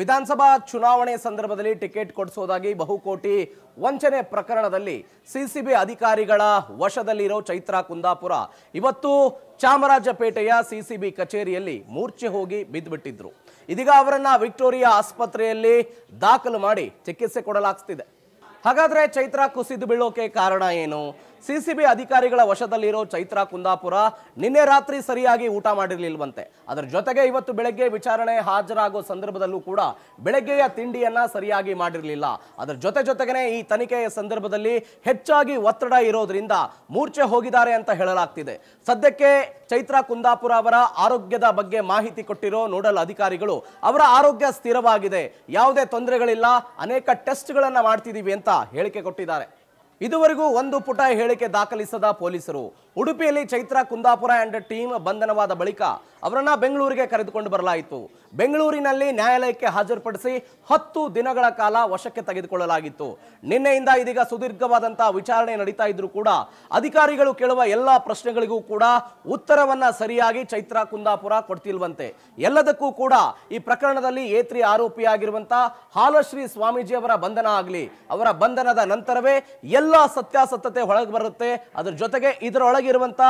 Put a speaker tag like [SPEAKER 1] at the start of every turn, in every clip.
[SPEAKER 1] ವಿಧಾನಸಭಾ ಚುನಾವಣೆ ಸಂದರ್ಭದಲ್ಲಿ ಟಿಕೆಟ್ ಕೊಡಿಸೋದಾಗಿ ಬಹುಕೋಟಿ ವಂಚನೆ ಪ್ರಕರಣದಲ್ಲಿ ಸಿಸಿಬಿ ಅಧಿಕಾರಿಗಳ ವಶದಲ್ಲಿರೋ ಚೈತ್ರಾ ಕುಂದಾಪುರ ಇವತ್ತು ಚಾಮರಾಜಪೇಟೆಯ ಸಿಸಿಬಿ ಕಚೇರಿಯಲ್ಲಿ ಮೂರ್ಛೆ ಹೋಗಿ ಬಿದ್ದುಬಿಟ್ಟಿದ್ರು ಇದೀಗ ಅವರನ್ನ ವಿಕ್ಟೋರಿಯಾ ಆಸ್ಪತ್ರೆಯಲ್ಲಿ ದಾಖಲು ಮಾಡಿ ಚಿಕಿತ್ಸೆ ಕೊಡಲಾಗ್ತಿದೆ ಹಾಗಾದ್ರೆ ಚೈತ್ರಾ ಕುಸಿದು ಬೀಳೋಕೆ ಕಾರಣ ಏನು ಸಿಸಿಬಿ ಅಧಿಕಾರಿಗಳ ವಶದಲ್ಲಿರೋ ಚೈತ್ರಾ ಕುಂದಾಪುರ ನಿನ್ನೆ ರಾತ್ರಿ ಸರಿಯಾಗಿ ಊಟ ಮಾಡಿರಲಿಲ್ವಂತೆ ಅದರ ಜೊತೆಗೆ ಇವತ್ತು ಬೆಳಗ್ಗೆ ವಿಚಾರಣೆ ಹಾಜರಾಗೋ ಸಂದರ್ಭದಲ್ಲೂ ಕೂಡ ಬೆಳಗ್ಗೆಯ ತಿಂಡಿಯನ್ನ ಸರಿಯಾಗಿ ಮಾಡಿರಲಿಲ್ಲ ಅದರ ಜೊತೆ ಜೊತೆಗೇನೆ ಈ ತನಿಖೆಯ ಸಂದರ್ಭದಲ್ಲಿ ಹೆಚ್ಚಾಗಿ ಒತ್ತಡ ಇರೋದ್ರಿಂದ ಮೂರ್ಛೆ ಹೋಗಿದ್ದಾರೆ ಅಂತ ಹೇಳಲಾಗ್ತಿದೆ ಸದ್ಯಕ್ಕೆ ಚೈತ್ರಾ ಕುಂದಾಪುರ ಅವರ ಆರೋಗ್ಯದ ಬಗ್ಗೆ ಮಾಹಿತಿ ಕೊಟ್ಟಿರೋ ನೋಡಲ್ ಅಧಿಕಾರಿಗಳು ಅವರ ಆರೋಗ್ಯ ಸ್ಥಿರವಾಗಿದೆ ಯಾವುದೇ ತೊಂದರೆಗಳಿಲ್ಲ ಅನೇಕ ಟೆಸ್ಟ್ಗಳನ್ನು ಮಾಡ್ತಿದ್ದೀವಿ ಅಂತ ಹೇಳಿಕೆ ಕೊಟ್ಟಿದ್ದಾರೆ ಇದುವರೆಗೂ ಒಂದು ಪುಟ ಹೇಳಿಕೆ ದಾಖಲಿಸದ ಪೊಲೀಸರು ಉಡುಪಿಯಲ್ಲಿ ಚೈತ್ರ ಕುಂದಾಪುರ ಅಂಡ್ ಟೀಮ್ ಬಂಧನವಾದ ಬಳಿಕ ಅವರನ್ನ ಬೆಂಗಳೂರಿಗೆ ಕರೆದುಕೊಂಡು ಬರಲಾಯಿತು ಬೆಂಗಳೂರಿನಲ್ಲಿ ನ್ಯಾಯಾಲಯಕ್ಕೆ ಹಾಜರುಪಡಿಸಿ ಹತ್ತು ದಿನಗಳ ಕಾಲ ವಶಕ್ಕೆ ತೆಗೆದುಕೊಳ್ಳಲಾಗಿತ್ತು ನಿನ್ನೆಯಿಂದ ಇದೀಗ ಸುದೀರ್ಘವಾದಂತಹ ವಿಚಾರಣೆ ನಡೀತಾ ಇದ್ರು ಕೂಡ ಅಧಿಕಾರಿಗಳು ಕೇಳುವ ಎಲ್ಲ ಪ್ರಶ್ನೆಗಳಿಗೂ ಕೂಡ ಉತ್ತರವನ್ನ ಸರಿಯಾಗಿ ಚೈತ್ರ ಕುಂದಾಪುರ ಕೊಡ್ತಿಲ್ವಂತೆ ಎಲ್ಲದಕ್ಕೂ ಕೂಡ ಈ ಪ್ರಕರಣದಲ್ಲಿ ಏತ್ರಿ ಆರೋಪಿಯಾಗಿರುವಂತಹ ಹಾಲಶ್ರೀ ಸ್ವಾಮೀಜಿ ಅವರ ಬಂಧನ ಆಗಲಿ ಅವರ ಬಂಧನದ ನಂತರವೇ ಎಲ್ಲ ಎಲ್ಲ ಸತ್ಯಾಸತ್ಯತೆ ಹೊರಗೆ ಬರುತ್ತೆ ಅದ್ರ ಜೊತೆಗೆ ಇದರೊಳಗಿರುವಂಥ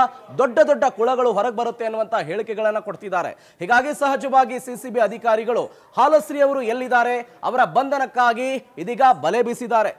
[SPEAKER 1] ದೊಡ್ಡ ದೊಡ್ಡ ಕುಳಗಳು ಹೊರಗೆ ಬರುತ್ತೆ ಅನ್ನುವಂಥ ಹೇಳಿಕೆಗಳನ್ನು ಕೊಡ್ತಿದ್ದಾರೆ ಹೀಗಾಗಿ ಸಹಜವಾಗಿ ಸಿಸಿಬಿ ಅಧಿಕಾರಿಗಳು ಹಾಲಶ್ರೀ ಅವರು ಎಲ್ಲಿದ್ದಾರೆ ಅವರ ಬಂಧನಕ್ಕಾಗಿ ಇದೀಗ ಬಲೆ ಬೀಸಿದ್ದಾರೆ